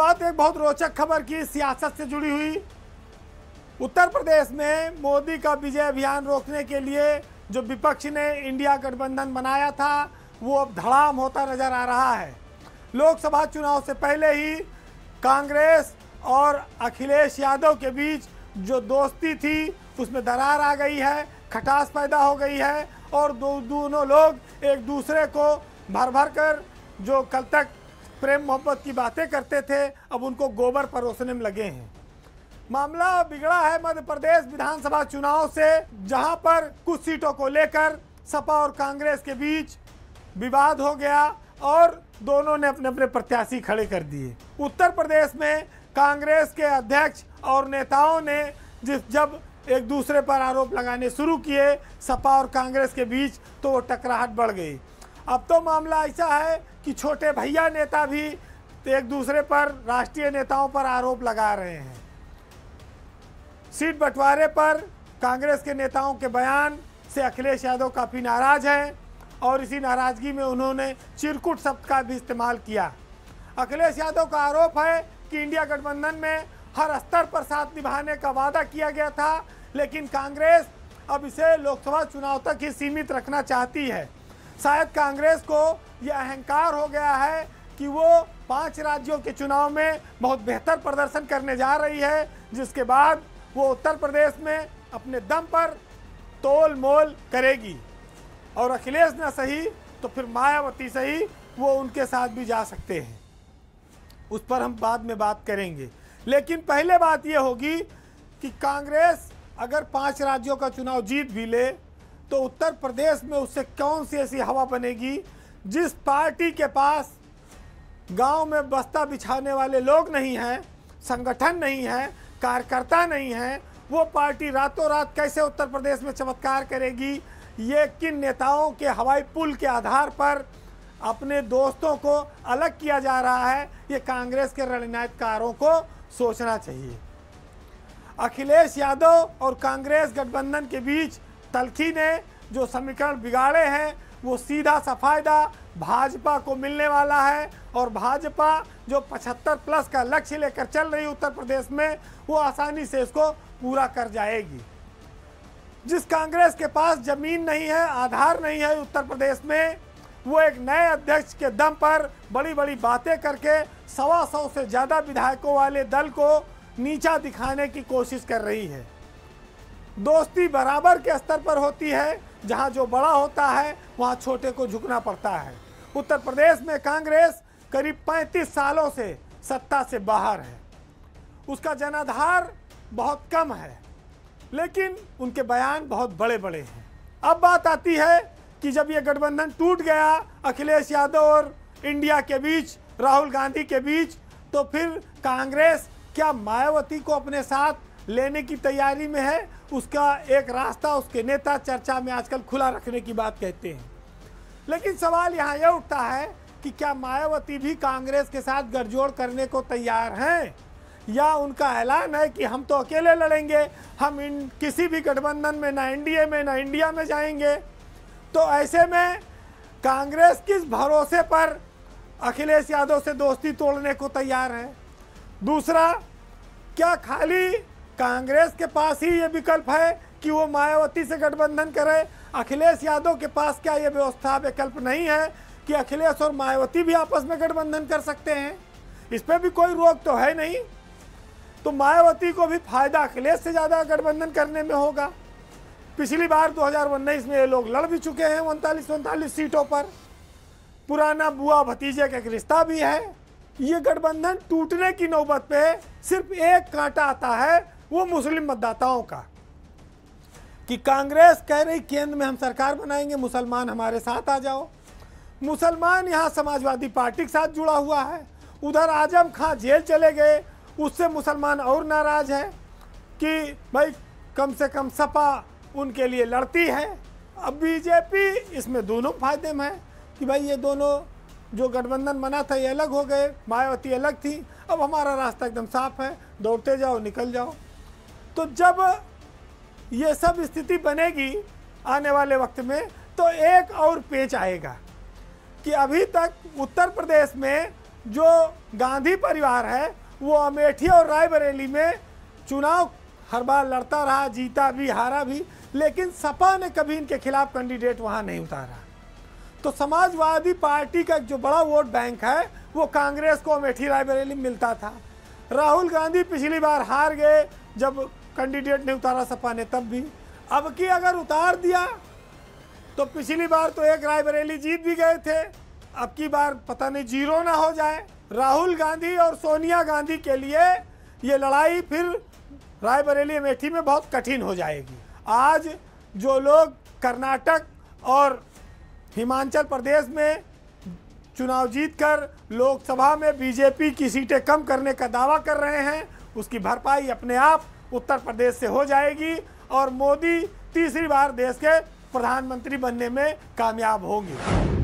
बात एक बहुत रोचक खबर की सियासत से जुड़ी हुई उत्तर प्रदेश में मोदी का विजय अभियान रोकने के लिए जो विपक्ष ने इंडिया गठबंधन बनाया था वो अब धड़ाम होता नजर आ रहा है लोकसभा चुनाव से पहले ही कांग्रेस और अखिलेश यादव के बीच जो दोस्ती थी उसमें दरार आ गई है खटास पैदा हो गई है और दो दोनों लोग एक दूसरे को भर भर कर जो कल तक प्रेम मोहब्बत की बातें करते थे अब उनको गोबर परोसने में लगे हैं मामला बिगड़ा है मध्य प्रदेश विधानसभा चुनाव से जहां पर कुछ सीटों को लेकर सपा और कांग्रेस के बीच विवाद हो गया और दोनों ने अपने अपने प्रत्याशी खड़े कर दिए उत्तर प्रदेश में कांग्रेस के अध्यक्ष और नेताओं ने जिस जब एक दूसरे पर आरोप लगाने शुरू किए सपा और कांग्रेस के बीच तो वो टकराहट बढ़ गई अब तो मामला ऐसा है कि छोटे भैया नेता भी एक दूसरे पर राष्ट्रीय नेताओं पर आरोप लगा रहे हैं सीट बंटवारे पर कांग्रेस के नेताओं के बयान से अखिलेश यादव काफ़ी नाराज़ हैं और इसी नाराज़गी में उन्होंने चिरकुट शब्द का भी इस्तेमाल किया अखिलेश यादव का आरोप है कि इंडिया गठबंधन में हर स्तर पर साथ निभाने का वादा किया गया था लेकिन कांग्रेस अब इसे लोकसभा चुनाव तक ही सीमित रखना चाहती है शायद कांग्रेस को यह अहंकार हो गया है कि वो पांच राज्यों के चुनाव में बहुत बेहतर प्रदर्शन करने जा रही है जिसके बाद वो उत्तर प्रदेश में अपने दम पर तोल मोल करेगी और अखिलेश ना सही तो फिर मायावती सही वो उनके साथ भी जा सकते हैं उस पर हम बाद में बात करेंगे लेकिन पहले बात ये होगी कि कांग्रेस अगर पांच राज्यों का चुनाव जीत भी ले तो उत्तर प्रदेश में उससे कौन सी ऐसी हवा बनेगी जिस पार्टी के पास गांव में बस्ता बिछाने वाले लोग नहीं हैं संगठन नहीं है कार्यकर्ता नहीं हैं वो पार्टी रातों रात कैसे उत्तर प्रदेश में चमत्कार करेगी ये किन नेताओं के हवाई पुल के आधार पर अपने दोस्तों को अलग किया जा रहा है ये कांग्रेस के रणनीतिकारों को सोचना चाहिए अखिलेश यादव और कांग्रेस गठबंधन के बीच तलखी ने जो समीकरण बिगाड़े हैं वो सीधा सा फायदा भाजपा को मिलने वाला है और भाजपा जो 75 प्लस का लक्ष्य लेकर चल रही उत्तर प्रदेश में वो आसानी से इसको पूरा कर जाएगी जिस कांग्रेस के पास जमीन नहीं है आधार नहीं है उत्तर प्रदेश में वो एक नए अध्यक्ष के दम पर बड़ी बड़ी बातें करके सवा सौ से ज़्यादा विधायकों वाले दल को नीचा दिखाने की कोशिश कर रही है दोस्ती बराबर के स्तर पर होती है जहाँ जो बड़ा होता है वहाँ छोटे को झुकना पड़ता है उत्तर प्रदेश में कांग्रेस करीब 35 सालों से सत्ता से बाहर है उसका जनाधार बहुत कम है लेकिन उनके बयान बहुत बड़े बड़े हैं अब बात आती है कि जब ये गठबंधन टूट गया अखिलेश यादव और इंडिया के बीच राहुल गांधी के बीच तो फिर कांग्रेस क्या मायावती को अपने साथ लेने की तैयारी में है उसका एक रास्ता उसके नेता चर्चा में आजकल खुला रखने की बात कहते हैं लेकिन सवाल यहाँ यह उठता है कि क्या मायावती भी कांग्रेस के साथ गठजोड़ करने को तैयार हैं या उनका ऐलान है कि हम तो अकेले लड़ेंगे हम इन किसी भी गठबंधन में ना एनडीए में ना इंडिया में जाएंगे तो ऐसे में कांग्रेस किस भरोसे पर अखिलेश यादव से दोस्ती तोड़ने को तैयार है दूसरा क्या खाली कांग्रेस के पास ही ये विकल्प है कि वो मायावती से गठबंधन करे अखिलेश यादव के पास क्या ये व्यवस्था विकल्प नहीं है कि अखिलेश और मायावती भी आपस में गठबंधन कर सकते हैं इस पर भी कोई रोक तो है नहीं तो मायावती को भी फायदा अखिलेश से ज़्यादा गठबंधन करने में होगा पिछली बार दो में ये लोग लड़ भी चुके हैं उनतालीस उनतालीस सीटों पर पुराना बुआ भतीजे का एक रिश्ता भी है ये गठबंधन टूटने की नौबत पे सिर्फ एक कांटा आता है वो मुस्लिम मतदाताओं का कि कांग्रेस कह रही केंद्र में हम सरकार बनाएंगे मुसलमान हमारे साथ आ जाओ मुसलमान यहाँ समाजवादी पार्टी के साथ जुड़ा हुआ है उधर आजम खां जेल चले गए उससे मुसलमान और नाराज़ है कि भाई कम से कम सपा उनके लिए लड़ती है अब बीजेपी इसमें दोनों फायदे में है कि भाई ये दोनों जो गठबंधन बना था ये अलग हो गए मायावती अलग थी अब हमारा रास्ता एकदम साफ है दौड़ते जाओ निकल जाओ तो जब ये सब स्थिति बनेगी आने वाले वक्त में तो एक और पेच आएगा कि अभी तक उत्तर प्रदेश में जो गांधी परिवार है वो अमेठी और रायबरेली में चुनाव हर बार लड़ता रहा जीता भी हारा भी लेकिन सपा ने कभी इनके खिलाफ कैंडिडेट वहाँ नहीं उतारा तो समाजवादी पार्टी का जो बड़ा वोट बैंक है वो कांग्रेस को अमेठी रायबरेली मिलता था राहुल गांधी पिछली बार हार गए जब कैंडिडेट नहीं उतारा सपा ने तब भी अब की अगर उतार दिया तो पिछली बार तो एक रायबरेली जीत भी गए थे अब की बार पता नहीं जीरो ना हो जाए राहुल गांधी और सोनिया गांधी के लिए ये लड़ाई फिर रायबरेली अमेठी में बहुत कठिन हो जाएगी आज जो लोग कर्नाटक और हिमाचल प्रदेश में चुनाव जीतकर लोकसभा में बीजेपी की सीटें कम करने का दावा कर रहे हैं उसकी भरपाई अपने आप उत्तर प्रदेश से हो जाएगी और मोदी तीसरी बार देश के प्रधानमंत्री बनने में कामयाब होंगे